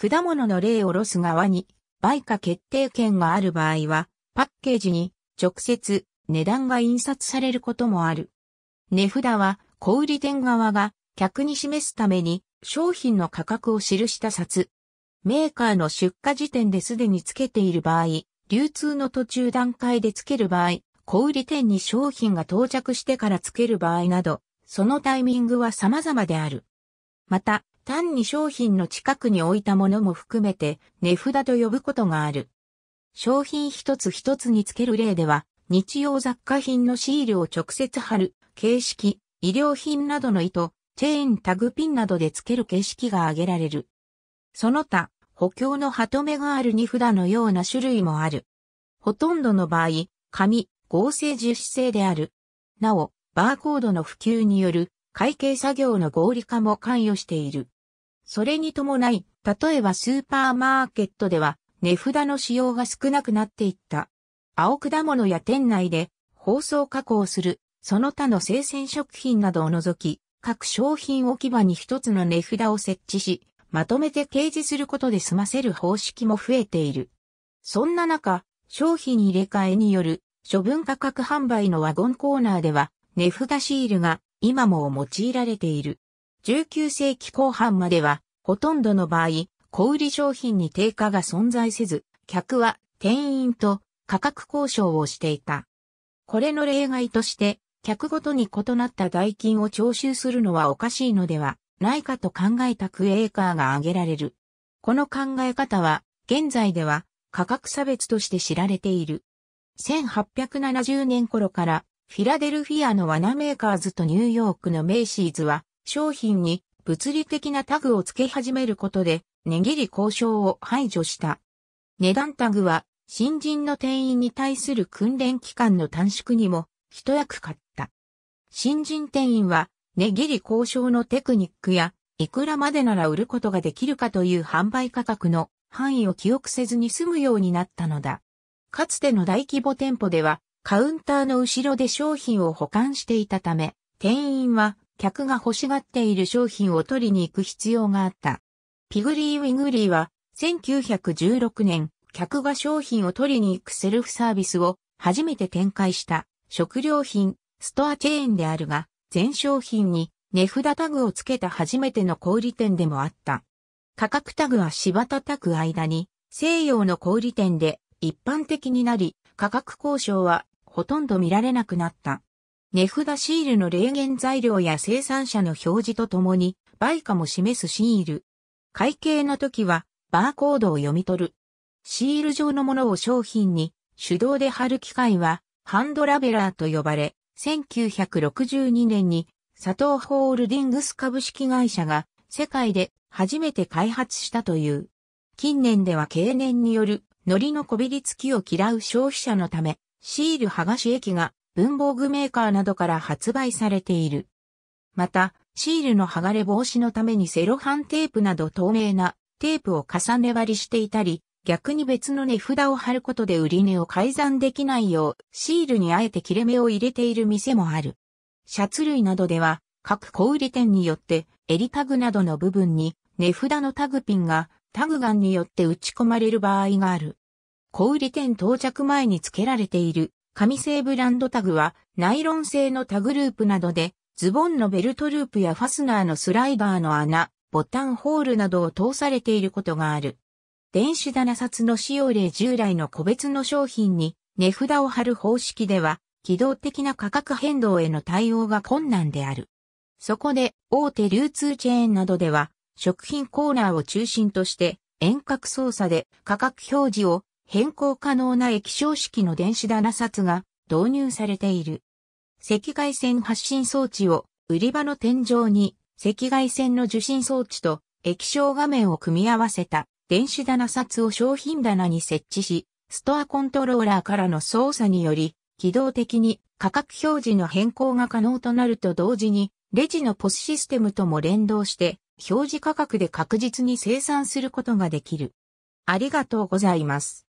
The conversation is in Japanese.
果物の例をろす側に、売価決定権がある場合は、パッケージに直接値段が印刷されることもある。値札は小売店側が客に示すために商品の価格を記した札。メーカーの出荷時点ですでにつけている場合、流通の途中段階でつける場合、小売店に商品が到着してからつける場合など、そのタイミングは様々である。また、単に商品の近くに置いたものも含めて値札と呼ぶことがある。商品一つ一つにつける例では、日用雑貨品のシールを直接貼る、形式、医療品などの糸、チェーンタグピンなどでつける形式が挙げられる。その他、補強のハトめがある荷札のような種類もある。ほとんどの場合、紙、合成樹脂製である。なお、バーコードの普及による会計作業の合理化も関与している。それに伴い、例えばスーパーマーケットでは値札の使用が少なくなっていった。青果物や店内で包装加工する、その他の生鮮食品などを除き、各商品置き場に一つの値札を設置し、まとめて掲示することで済ませる方式も増えている。そんな中、商品入れ替えによる処分価格販売のワゴンコーナーでは、値札シールが今も用いられている。19世紀後半までは、ほとんどの場合、小売商品に定価が存在せず、客は店員と価格交渉をしていた。これの例外として、客ごとに異なった代金を徴収するのはおかしいのではないかと考えたクエーカーが挙げられる。この考え方は、現在では価格差別として知られている。1870年頃から、フィラデルフィアの罠メーカーズとニューヨークのメイシーズは、商品に物理的なタグを付け始めることで、値切り交渉を排除した。値段タグは、新人の店員に対する訓練期間の短縮にも、一役買った。新人店員は、値切り交渉のテクニックや、いくらまでなら売ることができるかという販売価格の範囲を記憶せずに済むようになったのだ。かつての大規模店舗では、カウンターの後ろで商品を保管していたため、店員は客が欲しがっている商品を取りに行く必要があった。ピグリー・ウィグリーは、1916年、客が商品を取りに行くセルフサービスを初めて展開した食料品、ストアチェーンであるが、全商品に値札タグをつけた初めての小売店でもあった。価格タグは柴田タグ間に西洋の小売店で一般的になり、価格交渉はほとんど見られなくなった。値札シールの霊源材料や生産者の表示とともに、売価も示すシール。会計の時は、バーコードを読み取る。シール状のものを商品に手動で貼る機械は、ハンドラベラーと呼ばれ、1962年に佐藤ホールディングス株式会社が世界で初めて開発したという。近年では経年による糊のこびりつきを嫌う消費者のため、シール剥がし液が文房具メーカーなどから発売されている。また、シールの剥がれ防止のためにセロハンテープなど透明なテープを重ね割りしていたり、逆に別の値札を貼ることで売り値を改ざんできないよう、シールにあえて切れ目を入れている店もある。シャツ類などでは、各小売店によって、襟タグなどの部分に、値札のタグピンが、タグガンによって打ち込まれる場合がある。小売店到着前に付けられている紙製ブランドタグは、ナイロン製のタグループなどで、ズボンのベルトループやファスナーのスライダーの穴、ボタンホールなどを通されていることがある。電子棚札の使用例従来の個別の商品に値札を貼る方式では、機動的な価格変動への対応が困難である。そこで、大手流通チェーンなどでは、食品コーナーを中心として、遠隔操作で価格表示を変更可能な液晶式の電子棚札が導入されている。赤外線発信装置を売り場の天井に赤外線の受信装置と液晶画面を組み合わせた電子棚札を商品棚に設置し、ストアコントローラーからの操作により、機動的に価格表示の変更が可能となると同時に、レジのポスシステムとも連動して、表示価格で確実に生産することができる。ありがとうございます。